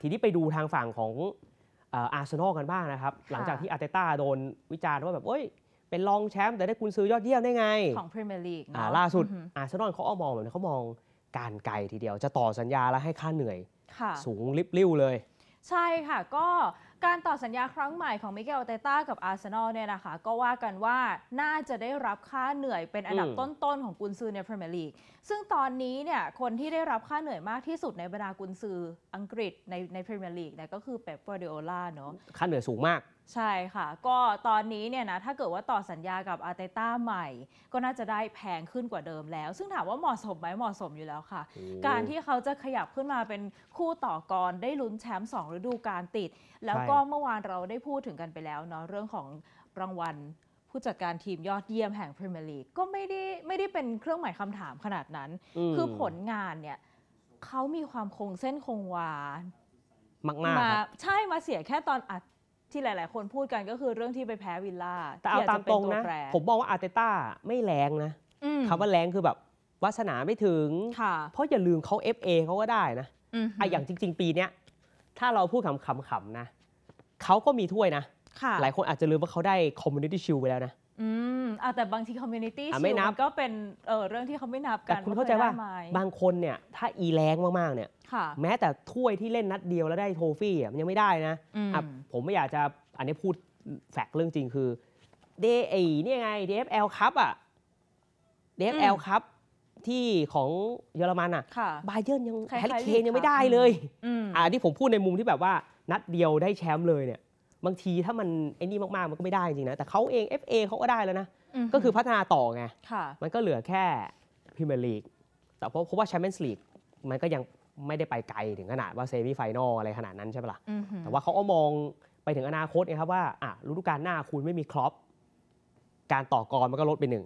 ทีนี้ไปดูทางฝั่งของอาร์เซนอลกันบ้างนะครับ หลังจากที่อาร์เตต้าโดนวิจารณ์ว่าแบบเอ้ย เป็นรองแชมป์แต่ได้คุณซื้อยอดเยี่ยมได้ไง ของพรีเมียร์ลีกล่าสุดอาร์เซนอลเขาเอามองเหมือนเขามองการไกลทีเดียวจะต่อสัญญาแล้วให้ค่าเหนื่อยสูงลิบลิ่วเลย ใช่ค่ะก็การต่อสัญญาครั้งใหม่ของมิเกลเตต้ากับอาร์เซนอลเนี่ยนะคะก็ว่ากันว่าน่าจะได้รับค่าเหนื่อยเป็นอันดับต้นๆ ของกุนซือในพรีเมียร์ลีก ซึ่งตอนนี้เนี่ยคนที่ได้รับค่าเหนื่อยมากที่สุดในบรรดากุนซืออังกฤษในในพรีเมียร์ลีกเนี่ยก็คือเป๊ปกวาร์ดิโอลาเนาะค่าเหนื่อยสูงมากใช่ค่ะก็ตอนนี้เนี่ยนะถ้าเกิดว่าต่อสัญญากับอาร์เตต้าใหม่ ก็น่าจะได้แพงขึ้นกว่าเดิมแล้ว ซึ่งถามว่าเหมาะสมไหมเหมาะสมอยู่แล้วค่ะ การที่เขาจะขยับขึ้นมาเป็นคู่ต่อกรได้ลุ้นแชมป์สองฤดูกาลติด แล้วก็เมื่อวานเราได้พูดถึงกันไปแล้วเนาะเรื่องของรางวัลผู้จัดการทีมยอดเยี่ยมแห่งพรีเมียร์ลีกก็ไม่ได้ไม่ได้เป็นเครื่องหมายคำถามขนาดนั้น คือผลงานเนี่ยเขามีความคงเส้นคงวามากๆากใช่มาเสียแค่ตอนอัดที่หลาย ๆ คนพูดกันก็คือเรื่องที่ไปแพ้วิลล่า แต่เอาตามตรงนะ ผมบอกว่าอาร์เตต้าไม่แรงนะ คำว่าแรงคือแบบวาสนาไม่ถึง เพราะอย่าลืมเขา FA เขาก็ได้นะอะอย่างจริง ๆ ปีเนี้ยถ้าเราพูดขำๆนะ เขาก็มีถ้วยนะ หลายคนอาจจะลืมว่าเขาได้คอมมูนิตี้ชิลไปแล้วนะอืมอ่ะแต่บางทีคอมมูนิตี้ชิะมนก็เป็น เออเรื่องที่เขาไม่นับกันคุณเข้าใจว่าบางคนเนี่ย ถ้าอีแรงมาก ๆ เนี่ย ค่ะ แม้แต่ถ้วยที่เล่นนัดเดียวแล้วได้โทฟี่อ่ะ มันยังไม่ได้นะ อ่ะผมไม่อยากจะอันนี้พูดแฟกต์เรื่องจริงคือ เดไอเนี่ยไงเด d อลครับอ่ะเด d อลครับที่ของเยอรมันอ่ะค่ะ บาเยิร์นยังแฮร์รี่เคนยังไม่ได้เลยออ่า ที่ผมพูดในมุมที่แบบว่า นัดเดียวได้แชมป์เลยเนี่ยบางทีถ้ามันไอ้นี่มากๆ มันก็ไม่ได้จริงนะ แต่เขาเอง FA เขาก็ได้แล้วนะ ก็คือพัฒนาต่อไง มันก็เหลือแค่พรีเมียร์ลีก แต่เพราะเพราะว่าแชมเปี้ยนส์ลีกมันก็ยังไม่ได้ไปไกลถึงขนาดว่าเซมิไฟแนลอะไรขนาดนั้นใช่ปะล่ะ แต่ว่าเขาก็มองไปถึงอนาคตไงครับว่าอ่ะฤดูกาลหน้าคุณไม่มีครอปการต่อกรมันก็ลดไปหนึ่ง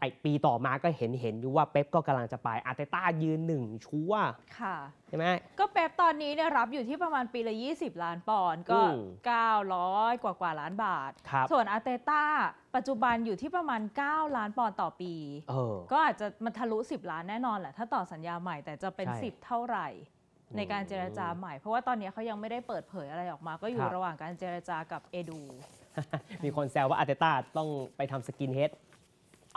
ไอปีต่อมาก็เห็นเห็นอยู่ว่าเป๊ปก็กำลังจะไปอาเตต้ายืนหนึ่งชัวค่ะใช่ไหมก็เป๊ปตอนนี้เนี่ยรับอยู่ที่ประมาณปีละ 20 ล้านปอนด์ก็900กว่ากว่าล้านบาท ส่วนอาเตต้าปัจจุบันอยู่ที่ประมาณ 9 ล้านปอนด์ต่อปี ก็อาจจะมันทะลุ10 ล้านแน่นอนแหละ ถ้าต่อสัญญาใหม่แต่จะเป็น 10เท่าไหร่ในการเจรจาใหม่ เพราะว่าตอนนี้เขายังไม่ได้เปิดเผยอะไรออกมาก็อยู่ระหว่างการเจรจากับเอดูมีคนแซวว่าอาเตต้าต้องไปทำสกินเฮด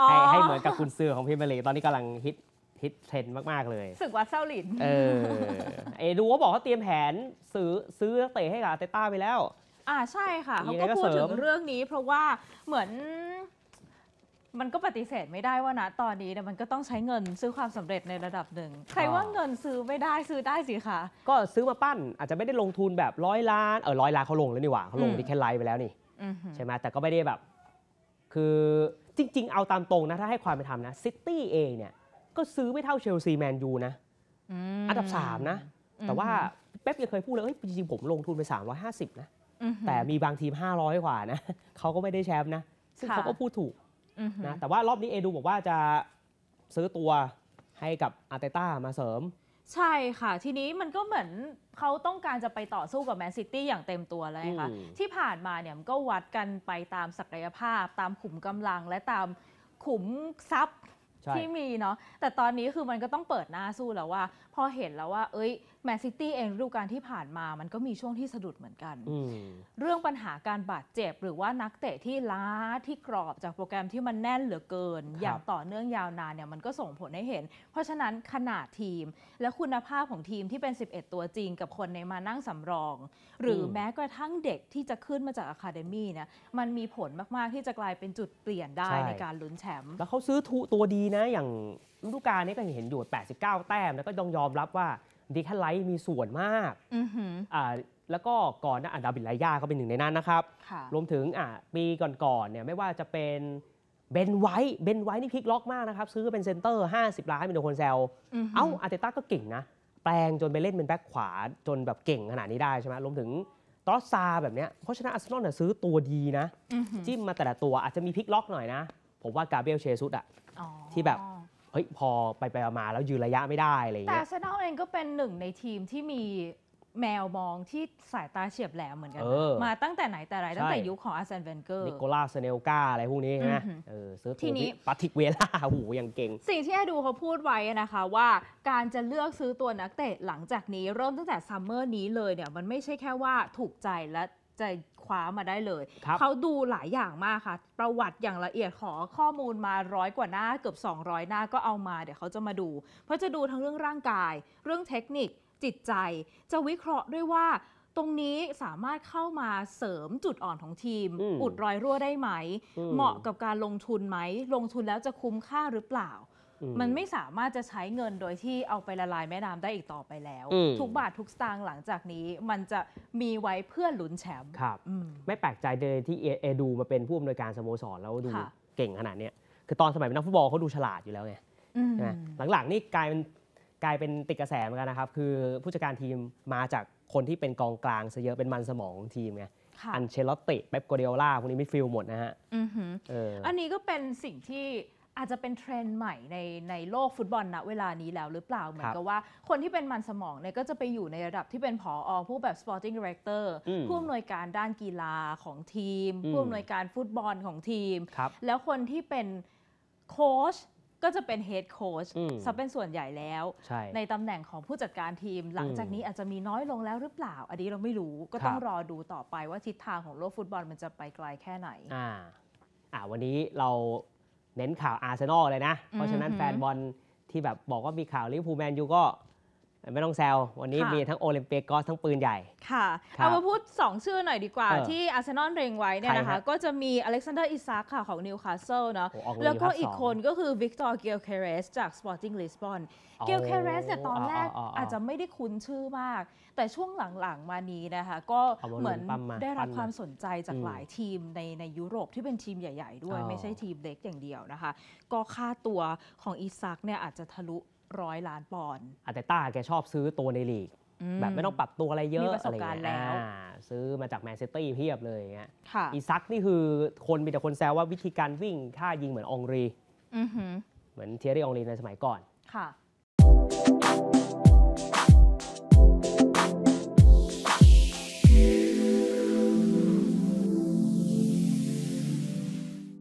ให้ให้เหมือนกับคุณซื้อของพิมเลีตอนนี้กำลังฮิตฮิตเทรนด์มาก ๆ เลย สึกว่าเซาหลินเออเอดูว่าบอกเขาเตรียมแผนซื้อซื้อักเตะให้กับเตต้าไปแล้ว อ่าใช่ค่ะเขาก็พูดถึงเรื่องนี้เพราะว่าเหมือนมันก็ปฏิเสธไม่ได้ว่านะ ตอนนี้เนี่ยมันก็ต้องใช้เงินซื้อความสำเร็จในระดับหนึ่ง ใครว่าเงินซื้อไม่ได้ซื้อได้สิคะก็ซื้อมาปั้น อาจจะไม่ได้ลงทุนแบบร้อยล้านเออร้อยล้านเขาลงแล้วนี่หว่าเขาลงที่แค่ไลฟ์ไปแล้วนี่ใช่ไหมแต่ก็ไม่ได้แบบคือจริงๆ เอาตามตรงนะถ้าให้ความเป็นธรรมนะซิตี้เองเนี่ยก็ซื้อไม่เท่าเชลซีแมนยูนะอันดับสามนะ แต่ว่าเป๊ปยังเคยพูดเลยเ้ยจริงๆผมลงทุนไป 350 นะ แต่มีบางทีม 500 กว่านะเขาก็ไม่ได้แชมป์นะ ซึ่งเขาก็พูดถูกนะ แต่ว่ารอบนี้เอดูบอกว่าจะซื้อตัวให้กับอาร์เตต้ามาเสริมใช่ค่ะทีนี้มันก็เหมือนเขาต้องการจะไปต่อสู้กับแมนซิตี้อย่างเต็มตัวเลยค่ะ ที่ผ่านมาเนี่ยมันก็วัดกันไปตามศักยภาพ ตามขุมกำลังและตามขุมทรัพย์ที่มีเนาะแต่ตอนนี้คือมันก็ต้องเปิดหน้าสู้แล้วว่า พอเห็นแล้วว่าเอ้ยแมนซิตี้เองฤดูกาลที่ผ่านมามันก็มีช่วงที่สะดุดเหมือนกันเรื่องปัญหาการบาดเจ็บหรือว่านักเตะที่ล้าที่กรอบจากโปรแกรมที่มันแน่นเหลือเกิน อย่างต่อเนื่องยาวนานเนี่ย มันก็ส่งผลให้เห็น เพราะฉะนั้นขนาดทีมและคุณภาพของทีมที่เป็น 11 ตัวจริง กับคนในมานั่งสำรอง หรืออมแม้กระทั่งเด็กที่จะขึ้นมาจากอะคาเดมี่นะมันมีผลมากๆที่จะกลายเป็นจุดเปลี่ยนได้ในการลุ้นแชมป์แล้วเขาซื้อทุตัวดีนะอย่างฤดูกาลนี้ก็เห็นอยู่89 แต้ม แล้วก็ต้องยอมรับว่าดแคัไลท์มีส่วนมากอ่าแล้วก็ก่อนนะอันดาบินไลยาก็เป็นหนึ่งในนั้นนะครับ รวมถึงอ่าปีก่อนๆเนี่ยไม่ว่าจะเป็นเบนไวท์เบนไวท์นี่พลิกล็อกมากนะครับ ซื้อเป็นเซนเตอร์ 50ล้านเป็นโดคนแซล เอ้า อาร์เตต้าก็เก่งนะ แปลงจนไปเล่นเป็นแบ็คขวาจนแบบเก่งขนาดนี้ได้ใช่ไหมรวมถึงตอสซาแบบเนี้ยเพราะฉะนั้นอาร์เซนอลเนี่ยซื้อตัวดีนะจิ้มมาแต่ละตัวอาจจะมีพลิกล็อกหน่อยนะผมว่ากาเบรียลเชซุตอะที่แบบ เฮ้ย พอไปไปมาแล้วยืนระยะไม่ได้อะไรเงี้ยแต่เซนอลเองก็เป็นหนึ่งในทีมที่มีแมวมองที่สายตาเฉียบแหลมเหมือนกันมาตั้งแต่ไหนแต่ไรตั้งแต่ยุคของอาร์เซนเวนเกอร์นิโคล่าเซเนลกาอะไรพวกนี้นะเออซื้อทีนี้ปาติกเวล่าหูยังเก่งสิ่งที่ให้ดูเขาพูดไว้นะคะว่าการจะเลือกซื้อตัวนักเตะหลังจากนี้เริ่มตั้งแต่ซัมเมอร์นี้เลยเนี่ยมันไม่ใช่แค่ว่าถูกใจและใจคว้ามาได้เลย เขาดูหลายอย่างมากค่ะ ประวัติอย่างละเอียดขอข้อมูลมาร้อยกว่าหน้าเกือบ200 หน้าก็เอามาเดี๋ยวเขาจะมาดู เพราะจะดูทั้งเรื่องร่างกาย เรื่องเทคนิคจิตใจ จะวิเคราะห์ด้วยว่า ตรงนี้สามารถเข้ามาเสริมจุดอ่อนของทีมออุดรอยรั่วได้ไหมมเหมาะกับการลงทุนไหม ลงทุนแล้วจะคุ้มค่าหรือเปล่ามันไม่สามารถจะใช้เงินโดยที่เอาไปละลายแม่น้ำได้อีกต่อไปแล้ว ทุกบาททุกสตางค์หลังจากนี้มันจะมีไว้เพื่อหลุนแชมป์ครับ ไม่แปลกใจเลยที่เอดูมาเป็นผู้อำนวยการสโมสรแล้วดูเก่งขนาดเนี้ยคือตอนสมัยเป็นนักฟุตบอลเขาดูฉลาดอยู่แล้วไงนะหลังๆนี่กลายเป็นกลายเป็นติดกระแสเหมือนกันนะครับ คือผู้จัดการทีมมาจากคนที่เป็นกองกลางซะเยอะเป็นมันสมองทีมไงอันเชลลอตติเป๊ปโกเดียล่าพวกนี้ไม่ฟิลหมดนะฮะอันนี้ก็เป็นสิ่งที่อาจจะเป็นเทรนด์ใหม่ในในโลกฟุตบอล ณเวลานี้แล้วหรือเปล่า เหมือนกับว่าคนที่เป็นมันสมองเนี่ย ก็จะไปอยู่ในระดับที่เป็นผออผู้แบบ sporting director ผู้อำนวยการด้านกีฬาของทีมผู้อำนวยการฟุตบอลของทีม แล้วคนที่เป็นโค้ชก็จะเป็นเฮดโค้ชซะเป็นส่วนใหญ่แล้วใในตำแหน่งของผู้จัดการทีม หลังจากนี้อาจจะมีน้อยลงแล้วหรือเปล่าอันนี้เราไม่รู้ ก็ต้องรอดูต่อไปว่าทิศทางของโลกฟุตบอล มันจะไปไกลแค่ไหน อ่าวันนี้เราเน้นข่าวอาร์เซนอลเลยนะ เพราะฉะนั้นแฟนบอลที่แบบบอกว่ามีข่าวลิเวอร์พูลแมนยูก็ไม่ต้องแซววันนี้มีทั้งโอลิมเปียกอสทั้งปืนใหญ่ค่ะ เอามาพูด 2 ชื่อหน่อยดีกว่า ที่อาร์เซนอลเร่งไว้เนี่ยนะคะก็จะมีอเล็กซานเดอร์อิซักค่ะของนิวคาสเซิลเนาะแล้วก็อีกคนก็คือวิกตอร์เกลเคเรสจากสปอร์ติ้งลิสบอนเกลเคเรสเนี่ยตอนแรกอาจจะไม่ได้คุ้นชื่อมากแต่ช่วงหลังๆมานี้นะคะก็เหมือนได้รับความสนใจจากหลายทีม ในในยุโรปที่เป็นทีมใหญ่ ๆ ด้วยไม่ใช่ทีมเล็กอย่างเดียวนะคะ ก็ค่าตัวของอิซักเนี่ยอาจจะทะลุร้อยล้านปอนด์อาเตต้าแกชอบซื้อตัวในลีก แบบไม่ต้องปรับตัวอะไรเยอะอีประสบการณ์แล้ว ซื้อมาจากแมนซิตี้เพียบเลยอย่างเงี้ย อีซักนี่คือ คนมีแต่คนแซวว่าวิธีการวิ่งท่ายิงเหมือนองรี เหมือนเทียรี่องรีในสมัยก่อน